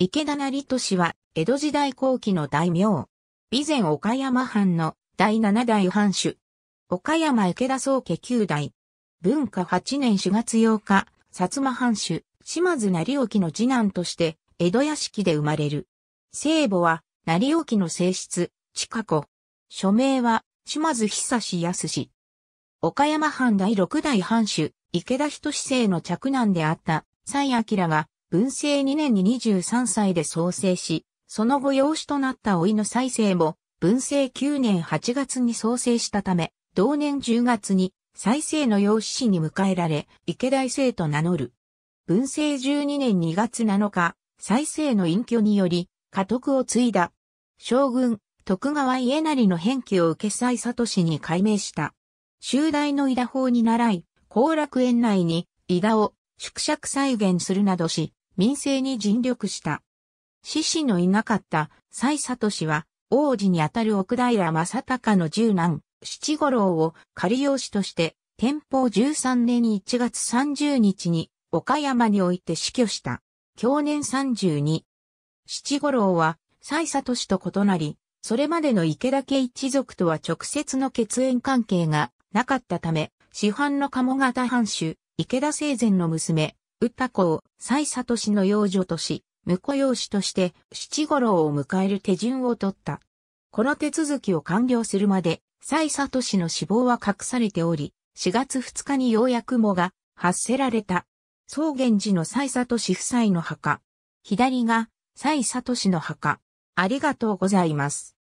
池田成氏は、江戸時代後期の大名。備前岡山藩の第七代藩主。岡山池田宗家九代。文化八年4月8日、薩摩藩主、島津成沖の次男として、江戸屋敷で生まれる。聖母は、成沖の正室、近子。署名は、島津久志康。岡山藩第六代藩主、池田仁生の嫡男であった、蔡明が、文政2年に23歳で創生し、その後養子となった老いの再生も、文政9年8月に創生したため、同年10月に再生の養子氏に迎えられ、池大生と名乗る。文政12年2月7日、再生の隠居により、家督を継いだ。将軍、徳川家成の返記を受け再里氏に改名した。集大の伊田法に習い、後楽園内に伊田を縮尺再現するなどし、民政に尽力した。獅子のいなかった蔡氏は、王子にあたる奥平正隆の十男、七五郎を仮養子として、天保十三年1月30日に岡山において死去した。享年32。七五郎は、蔡氏と異なり、それまでの池田家一族とは直接の血縁関係がなかったため、市販の鴨方藩主、池田生前の娘、歌子を、蔡里氏の養女とし、婿養子として七五郎を迎える手順を取った。この手続きを完了するまで、蔡里氏の死亡は隠されており、4月2日にようやくもが発せられた。草原寺の蔡里氏夫妻の墓。左が蔡里氏の墓。ありがとうございます。